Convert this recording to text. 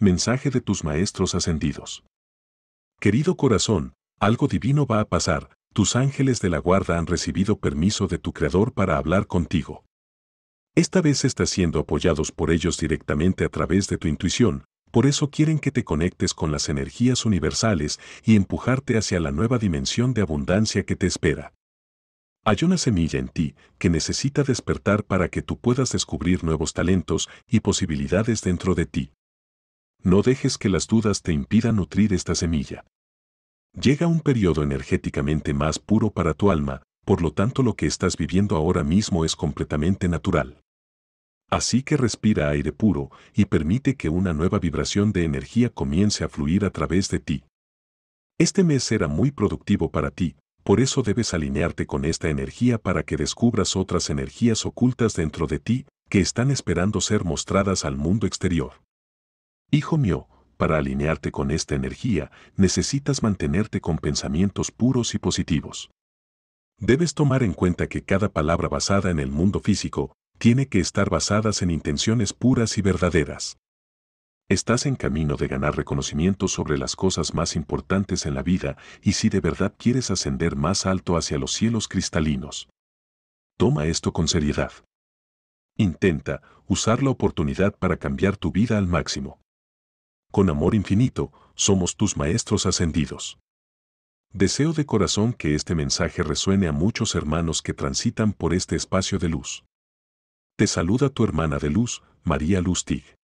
mensaje de tus maestros ascendidos. Querido corazón, algo divino va a pasar, tus ángeles de la guarda han recibido permiso de tu Creador para hablar contigo. Esta vez estás siendo apoyados por ellos directamente a través de tu intuición, por eso quieren que te conectes con las energías universales y empujarte hacia la nueva dimensión de abundancia que te espera. Hay una semilla en ti que necesita despertar para que tú puedas descubrir nuevos talentos y posibilidades dentro de ti. No dejes que las dudas te impidan nutrir esta semilla. Llega un periodo energéticamente más puro para tu alma, por lo tanto lo que estás viviendo ahora mismo es completamente natural. Así que respira aire puro y permite que una nueva vibración de energía comience a fluir a través de ti. Este mes era muy productivo para ti, por eso debes alinearte con esta energía para que descubras otras energías ocultas dentro de ti que están esperando ser mostradas al mundo exterior. Hijo mío, para alinearte con esta energía, necesitas mantenerte con pensamientos puros y positivos. Debes tomar en cuenta que cada palabra basada en el mundo físico tiene que estar basadas en intenciones puras y verdaderas. Estás en camino de ganar reconocimiento sobre las cosas más importantes en la vida y si de verdad quieres ascender más alto hacia los cielos cristalinos. Toma esto con seriedad. Intenta usar la oportunidad para cambiar tu vida al máximo con amor infinito, somos tus maestros ascendidos. Deseo de corazón que este mensaje resuene a muchos hermanos que transitan por este espacio de luz. Te saluda tu hermana de luz, María Lustig.